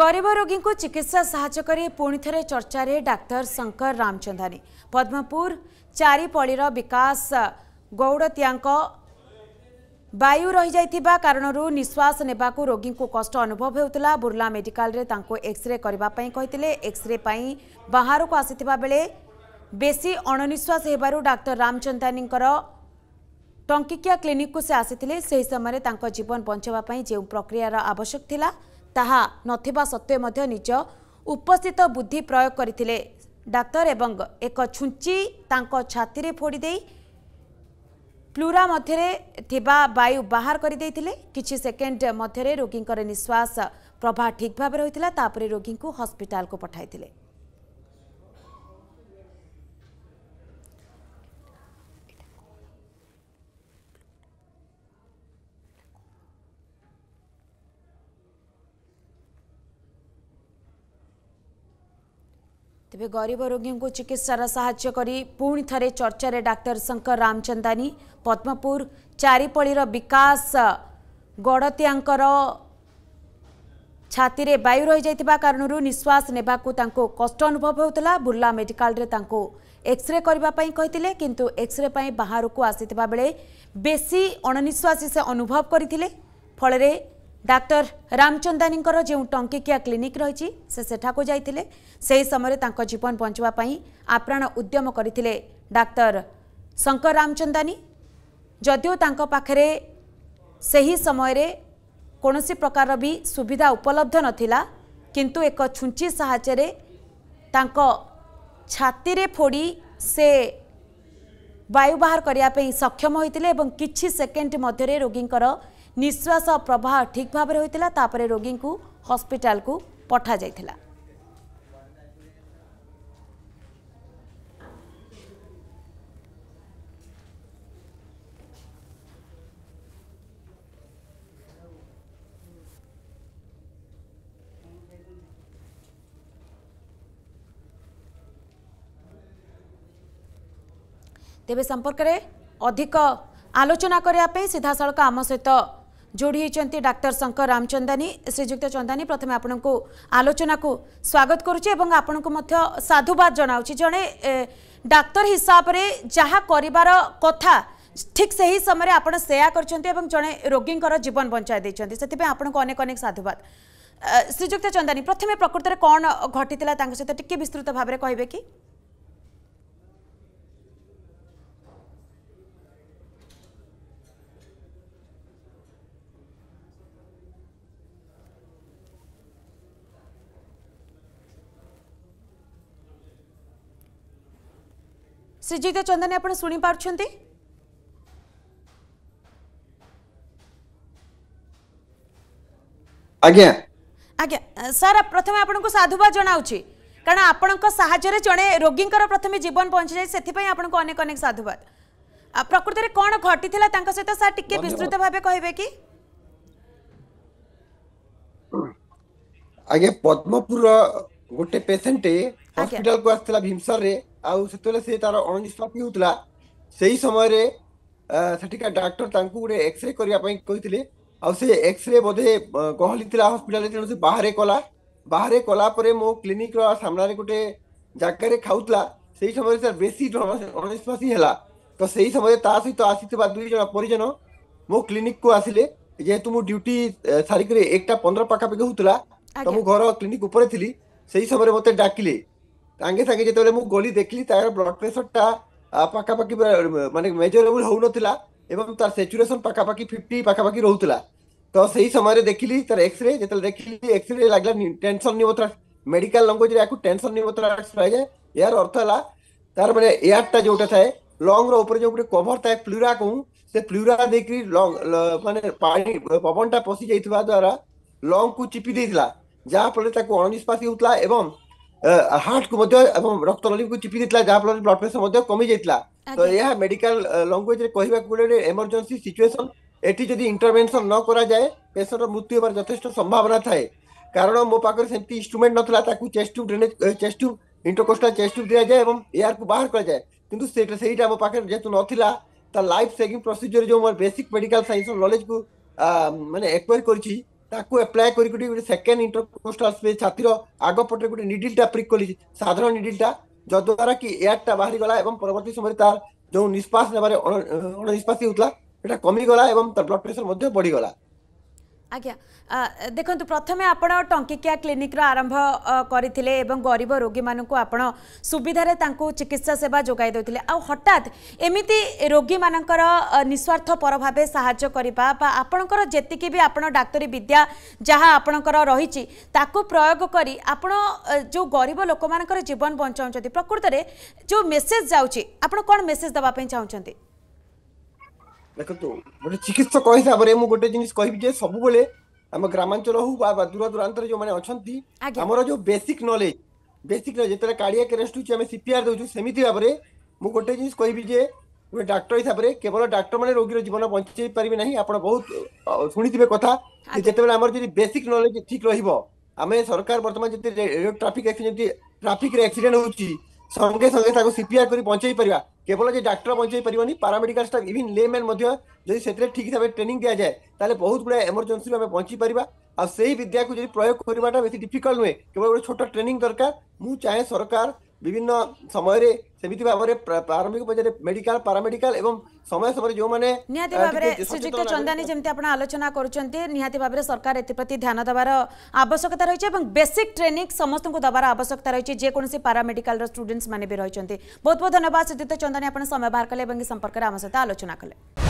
ଗରିବ ରୋଗୀଙ୍କୁ ଚିକିତ୍ସା ସାହାଯ୍ୟ କରି ପୁଣି ଥରେ ଚର୍ଚ୍ଚାରେ ଡାକ୍ତର ଶଙ୍କର ରାମଚନ୍ଦାନୀ ପଦ୍ମପୁର ଚାରିପଳିର ବିକାଶ ଗୌଡ଼ତିଆଙ୍କ ବାୟୁ ରହିଯାଇଥିବା କାରଣରୁ ନିଶ୍ୱାସ ନେବାକୁ ରୋଗୀଙ୍କୁ କଷ୍ଟ ଅନୁଭବ ହେଉଥିଲା ବୁର୍ଲା ମେଡିକାଲରେ ତାଙ୍କୁ ଏକ୍ସରେ କରିବା ପାଇଁ କହିଥିଲେ ଏକ୍ସରେ ପାଇଁ ବାହାରକୁ ଆସିଥିବା ବେଳେ ବେଶୀ ଅଣନିଶ୍ୱାସ ହେବାରୁ ଡାକ୍ତର ରାମଚନ୍ଦାନୀଙ୍କର ଟଙ୍କିକିଆ କ୍ଲିନିକକୁ ସେ ଆସିଥିଲେ ସେହି ସମୟରେ ତାଙ୍କ ଜୀବନ ବଞ୍ଚାଇବା ପାଇଁ ଯେଉଁ ପ୍ରକ୍ରିୟାର ଆବଶ୍ୟକ ଥିଲା ତାହା ନଥିବା ସତ୍ତ୍ୱେ ମଧ୍ୟ ନିଜ ଉପସ୍ଥିତ ବୁଦ୍ଧି ପ୍ରୟୋଗ କରିଥିଲେ ଡାକ୍ତର ଏବଂ ଏକ ଛୁଞ୍ଚି ତାଙ୍କ ଛାତିରେ ଫୋଡ଼ି ଦେଇ ପ୍ଲୁରା ମଧ୍ୟରେ ଥିବା ବାୟୁ ବାହାର କରିଦେଇଥିଲେ କିଛି ସେକେଣ୍ଡ ମଧ୍ୟରେ ରୋଗୀଙ୍କର ନିଶ୍ୱାସ ପ୍ରଭାବ ଠିକ୍ ଭାବରେ ହୋଇଥିଲା ତାପରେ ରୋଗୀଙ୍କୁ ହସ୍ପିଟାଲକୁ ପଠାଇଥିଲେ ᱛᱮবে গরিব অરોഗ്യକୁ চিকিৎসাৰ সহায়্য কৰি পূৰ্ণি থৰে চৰ্চাৰে ডক্তৰ শংকৰ ৰামচ ันท ানী পদ্মapur চாரிপৰীৰ বিকাশ গড়তянকৰ छाতিৰে বায়ু ৰৈ যোৱাৰ কাৰণৰ নিশ্বাস নেবাক টাকোক কষ্ট অনুভৱ হয়তলা বুল্লা মেডিকেলৰে টাকোক এক্স-ৰে কৰিব পাৰাই কৈtile কিন্তু এক্স-ৰে পাৰাই বাহৰକୁ আছিত পাৱেলে বেছি অণনিশ্বাসি সে অনুভৱ কৰিtile ফলৰে ଡାକ୍ତର ରାମଚନ୍ଦାନୀଙ୍କର ଯେଉଁ ଟଙ୍କିକିଆ କ୍ଲିନିକ୍ ରହିଛି ସେ ସେଠାକୁ ଯାଇଥିଲେ ସେହି ସମୟରେ ତାଙ୍କ ଜୀବନ ବଞ୍ଚିବା ପାଇଁ ଆପ୍ରାଣ ଉଦ୍ୟମ କରିଥିଲେ ଡାକ୍ତର ଶଙ୍କର ରାମଚନ୍ଦାନୀ ଯଦିଓ ତାଙ୍କ ପାଖରେ ସେହି ସମୟରେ କୌଣସି ପ୍ରକାରର ବି ସୁବିଧା ଉପଲବ୍ଧ ନଥିଲା କିନ୍ତୁ ଏକ ଛୁଞ୍ଚି ସାହାଯ୍ୟରେ ତାଙ୍କ ଛାତିରେ ଫୋଡ଼ି ସେ ବାୟୁ ବାହାର କରିବା ପାଇଁ ସକ୍ଷମ ହୋଇଥିଲେ ଏବଂ କିଛି ସେକେଣ୍ଡ ମଧ୍ୟରେ ରୋଗୀଙ୍କର ନିଶ୍ୱାସ ପ୍ରବାହ ଠିକ୍ ଭାବରେ ହୋଇଥିଲା ତାପରେ ରୋଗୀଙ୍କୁ ହସ୍ପିଟାଲକୁ ପଠାଯାଇଥିଲା ତେବେ ସମ୍ପର୍କରେ ଅଧିକ ଆଲୋଚନା କରିବା ପାଇଁ ସିଧାସଳଖ ଆମ ସହିତ ଯୋଡ଼ି ହୋଇଛନ୍ତି ଡାକ୍ତର ଶଙ୍କର ରାମଚନ୍ଦାନୀ ଶ୍ରୀଯୁକ୍ତ ଚନ୍ଦାନୀ ପ୍ରଥମେ ଆପଣଙ୍କୁ ଆଲୋଚନାକୁ ସ୍ୱାଗତ କରୁଛି ଏବଂ ଆପଣଙ୍କୁ ମଧ୍ୟ ସାଧୁବାଦ ଜଣାଉଛି ଜଣେ ଡାକ୍ତର ହିସାବରେ ଯାହା କରିବାର କଥା ଠିକ୍ ସେହି ସମୟରେ ଆପଣ ସେୟା କରିଛନ୍ତି ଏବଂ ଜଣେ ରୋଗୀଙ୍କର ଜୀବନ ବଞ୍ଚାଇ ଦେଇଛନ୍ତି ସେଥିପାଇଁ ଆପଣଙ୍କୁ ଅନେକ ଅନେକ ସାଧୁବାଦ ଶ୍ରୀଯୁକ୍ତ ଚନ୍ଦାନୀ ପ୍ରଥମେ ପ୍ରକୃତରେ କ'ଣ ଘଟିଥିଲା ତାଙ୍କ ସହିତ ଟିକେ ବିସ୍ତୃତ ଭାବରେ କହିବେ କି ଶ୍ରୀଯୁକ୍ତ ଚନ୍ଦନ ଆପଣ ଶୁଣିପାରୁଛନ୍ତି ଆଜ୍ଞା ଆଜ୍ଞା ସାର୍ ପ୍ରଥମେ ଆପଣଙ୍କୁ ସାଧୁବାଦ ଜଣାଉଛି କାରଣ ଆପଣଙ୍କ ସାହାଯ୍ୟରେ ଜଣେ ରୋଗୀଙ୍କର ପ୍ରଥମେ ଜୀବନ ପହଞ୍ଚିଯାଇଛି ସେଥିପାଇଁ ଆପଣଙ୍କୁ ଅନେକ ଅନେକ ସାଧୁବାଦ ପ୍ରକୃତରେ କ'ଣ ଘଟିଥିଲା ତାଙ୍କ ସହିତ ସାର୍ ଟିକେ ବିସ୍ତୃତ ଭାବେ କହିବେ କି ଆଜ୍ଞା ପଦ୍ମପୁରର ଗୋଟେ ପେସେଣ୍ଟ ହସ୍ପିଟାଲକୁ ଆସିଥିଲା ଭୀମସରରେ ଆଉ ସେତେବେଳେ ସେ ତାର ଅଣନିଷ୍ପାତି ହେଉଥିଲା ସେଇ ସମୟରେ ସେଠିକା ଡାକ୍ତର ତାଙ୍କୁ ଗୋଟେ ଏକ୍ସରେ କରିବା ପାଇଁ କହିଥିଲେ ଆଉ ସେ ଏକ୍ସରେ ବୋଧେ ଗହଳି ଥିଲା ହସ୍ପିଟାଲରେ ତେଣୁ ସେ ବାହାରେ କଲା ବାହାରେ କଲା ପରେ ମୋ କ୍ଲିନିକର ସାମ୍ନାରେ ଗୋଟେ ଜାଗାରେ ଖାଉଥିଲା ସେଇ ସମୟରେ ସାର୍ ବେଶୀ ଅଣନିଶ୍ୱାସୀ ହେଲା ତ ସେଇ ସମୟରେ ତା ସହିତ ଆସିଥିବା ଦୁଇ ଜଣ ପରିଜନ ମୋ କ୍ଲିନିକକୁ ଆସିଲେ ଯେହେତୁ ମୁଁ ଡ୍ୟୁଟି ସାରିକରି ଏକଟା ପନ୍ଦର ପାଖାପାଖି ହେଉଥିଲା ତ ମୁଁ ଘର କ୍ଲିନିକ ଉପରେ ଥିଲି ସେଇ ସମୟରେ ମୋତେ ଡାକିଲେ ତାଙ୍କେ ସାଙ୍ଗେ ଯେତେବେଳେ ମୁଁ ଗଲି ଦେଖିଲି ତାର ବ୍ଲଡ୍ ପ୍ରେସରଟା ପାଖାପାଖି ମାନେ ମେଜରେବୁଲ୍ ହେଉନଥିଲା ଏବଂ ତାର ସେଚୁରେସନ୍ ପାଖାପାଖି ଫିଫ୍ଟି ପାଖାପାଖି ରହୁଥିଲା ତ ସେଇ ସମୟରେ ଦେଖିଲି ତାର ଏକ୍ସରେ ଯେତେବେଳେ ଦେଖିଲି ଏକ୍ସରେ ଲାଗିଲା ଟେନସନ୍ ନିମୋଥ୍ରାକ୍ସ ମେଡିକାଲ୍ ଲାଙ୍ଗୁଏଜ୍ରେ ୟାକୁ ଟେନସନ୍ ନିମୋଥ୍ରାକ୍ସ କୁହାଯାଏ ଏହାର ଅର୍ଥ ହେଲା ତାର ମାନେ ଏୟାର୍ଟା ଯେଉଁଟା ଥାଏ ଲଙ୍ଗର ଉପରେ ଯେଉଁ ଗୋଟେ କଭର୍ ଥାଏ ପ୍ଲୁରା କହୁଁ ସେ ପ୍ଲୁରା ଦେଇକରି ଲଙ୍ଗ ମାନେ ପାଣି ପବନଟା ପଶି ଯାଇଥିବା ଦ୍ୱାରା ଲଙ୍ଗକୁ ଚିପି ଦେଇଥିଲା ଯାହାଫଳରେ ତାକୁ ଅଣନିଶ୍ୱାସୀ ହେଉଥିଲା ଏବଂ ହାର୍ଟକୁ ମଧ୍ୟ ଏବଂ ରକ୍ତ ନଳୀକୁ ଚିପି ଦେଇଥିଲା ଯାହାଫଳରେ ବ୍ଲଡ୍ ପ୍ରେସର ମଧ୍ୟ କମି ଯାଇଥିଲା ତ ଏହା ମେଡିକାଲ ଲାଙ୍ଗୁଏଜରେ କହିବାକୁ ଗଲେ ଏମର୍ଜେନ୍ସି ସିଚୁଏସନ୍ ଏଠି ଯଦି ଇଣ୍ଟରଭେନସନ୍ ନ କରାଯାଏ ପେସେଣ୍ଟର ମୃତ୍ୟୁ ହେବାର ଯଥେଷ୍ଟ ସମ୍ଭାବନା ଥାଏ କାରଣ ମୋ ପାଖରେ ସେମିତି ଇନଷ୍ଟ୍ରୁମେଣ୍ଟ ନଥିଲା ତାକୁ chest tube drainage chest tube intercostal chest tube ଦିଆଯାଏ ଏବଂ ଏୟାରକୁ ବାହାର କରାଯାଏ କିନ୍ତୁ ସେଇଟା ସେଇଟା ଆମ ପାଖରେ ଯେହେତୁ ନଥିଲା ତା ଲାଇଫ୍ ସେଭିଂ ପ୍ରୋସିଜିଓର ଯେଉଁ ମୋର ବେସିକ୍ ମେଡିକାଲ ସାଇନ୍ସର ନଲେଜକୁ ମାନେ ଏକ୍ୱାର କରିଛି ତାକୁ ଆପ୍ଲାଏ କରି ଗୋଟେ ଗୋଟେ ସେକେଣ୍ଡ ଇଣ୍ଟରକୋଷ୍ଟାଲ ସ୍ପେସ୍ ଛାତିର ଆଗ ପଟରେ ଗୋଟେ ନିଡିଲଟା ପ୍ରିକ୍ କଲି ସାଧାରଣ ନିଡିଲଟା ଯଦ୍ୱାରା କି ଏୟାରଟା ବାହାରିଗଲା ଏବଂ ପରବର୍ତ୍ତୀ ସମୟରେ ତାର ଯେଉଁ ନିଶ୍ୱାସ ନେବାରେ ଅଣ ଅଣନିଶ୍ୱାସୀ ହେଉଥିଲା ସେଟା କମିଗଲା ଏବଂ ତା ବ୍ଲଡ୍ ପ୍ରେସର ମଧ୍ୟ ବଢ଼ିଗଲା আজ্ঞা দেখুন প্রথমে আপনার টঙ্কিকিয়া ক্লিনিক্র আরম্ভ করে এবং গরিব রোগী মানুষ আপনার সুবিধার তাঁর চিকিৎসা সেবা যোগাই দিয়ে আঠাৎ এমিতি রোগী মানুষ নিঃস্বার্থপর ভাবে সাহায্য করা বা আপনার যেতিকি বি আপনার ডাক্তারি বিদ্যা যা আপনার রয়েছে তা প্রয়োগ করে আপনার যে গরিব লোক জীবন বঞ্চাও প্রকৃতরে যে মেসেজ যাচ্ছে আপনার কেসেজ দেওয়া চাহিদা ଦେଖନ୍ତୁ ଗୋଟେ ଚିକିତ୍ସକ ହିସାବରେ ମୁଁ ଗୋଟେ ଜିନିଷ କହିବି ଯେ ସବୁବେଳେ ଆମ ଗ୍ରାମାଞ୍ଚଳ ହଉ ବା ଦୂରଦୂରାନ୍ତରେ ଯେଉଁମାନେ ଅଛନ୍ତି ଆମର ଯେଉଁ ବେସିକ୍ ନଲେଜ ବେସିକ୍ ନଲେଜ ଯେତେବେଳେ କାଳିଆ କେରେଷ୍ଟ ହେଉଛି ଆମେ ସିପିଆର୍ ଦେଉଛୁ ସେମିତି ଭାବରେ ମୁଁ ଗୋଟେ ଜିନିଷ କହିବି ଯେ ଗୋଟେ ଡାକ୍ତର ହିସାବରେ କେବଳ ଡାକ୍ତରମାନେ ରୋଗୀର ଜୀବନ ବଞ୍ଚାଇ ପାରିବେ ନାହିଁ ଆପଣ ବହୁତ ଶୁଣିଥିବେ କଥା ଯେତେବେଳେ ଆମର ଯଦି ବେସିକ୍ ନଲେଜ ଠିକ୍ ରହିବ ଆମେ ସରକାର ବର୍ତ୍ତମାନ ଯଦି ଟ୍ରାଫିକ୍ ଆକ୍ସିଡେଣ୍ଟ ଟ୍ରାଫିକ୍ରେ ଆକ୍ସିଡେଣ୍ଟ ହେଉଛି ସଙ୍ଗେ ସଙ୍ଗେ ତାକୁ ସିପିଆର୍ କରି ବଞ୍ଚାଇ ପାରିବା केवल जो डाक्टर बचाई पार्बन paramedical staff even layman से ठीक हिसाब से ट्रेनिंग दि जाए तो बहुत गुड़ा एमरजेन्सी आम बची पार आई विद्या को प्रयोग करवाटा बेसि डिफिकल्ट नुहे केवल गोटे छोट ट्रेनिंग दरकार मुझे सरकार বিভিন্ন সময়ে সেমিতি ভাবে প্রারম্ভিক পর্যায়ে মেডিকাল প্যারামেডিকাল এবং সময় সময় যে মানে নিহাতি ভাবে শ্রীযুক্ত চন্দানী যেমতি আপনা আলোচনা করছেন নিহাতি ভাবে সরকার এথিপ্রতি ধ্যান দেবার আবশ্যকতা রয়েছে এবং বেসিক ট্রেনিং সমস্ত দেবার আবশ্যকতা রয়েছে যেকোন প্যারামেডিকাল স্টুডেন্টস মানে বি রয়েছেন বহুত বহুত ধন্যবাদ শ্রীযুক্ত চন্দানী আপনার সময় বাহার কলে এবং এই সম্পর্কে আমার সহ আলোচনা কলে